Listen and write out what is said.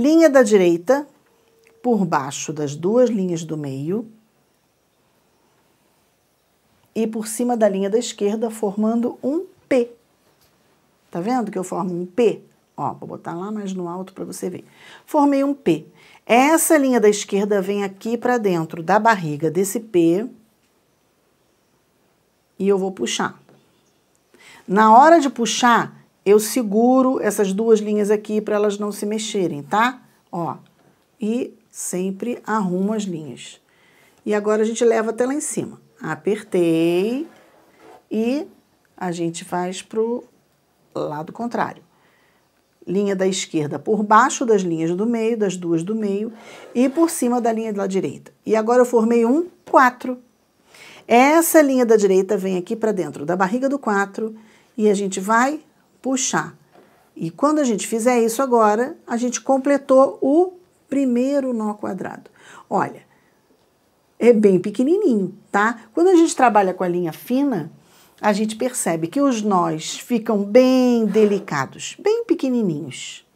linha da direita por baixo das duas linhas do meio e por cima da linha da esquerda, formando um P. Tá vendo que eu formo um P? Ó, vou botar lá mais no alto para você ver. Formei um P. Essa linha da esquerda vem aqui para dentro da barriga desse P e eu vou puxar. Na hora de puxar, eu seguro essas duas linhas aqui para elas não se mexerem, tá? Ó, e sempre arrumo as linhas. E agora a gente leva até lá em cima. Apertei e a gente faz pro lado contrário. Linha da esquerda por baixo das linhas do meio, das duas do meio, e por cima da linha da direita. E agora eu formei um 4. Essa linha da direita vem aqui para dentro da barriga do 4 e a gente vai puxar. E quando a gente fizer isso agora, a gente completou o primeiro nó quadrado. Olha, é bem pequenininho, tá? Quando a gente trabalha com a linha fina, a gente percebe que os nós ficam bem delicados, bem pequenininhos.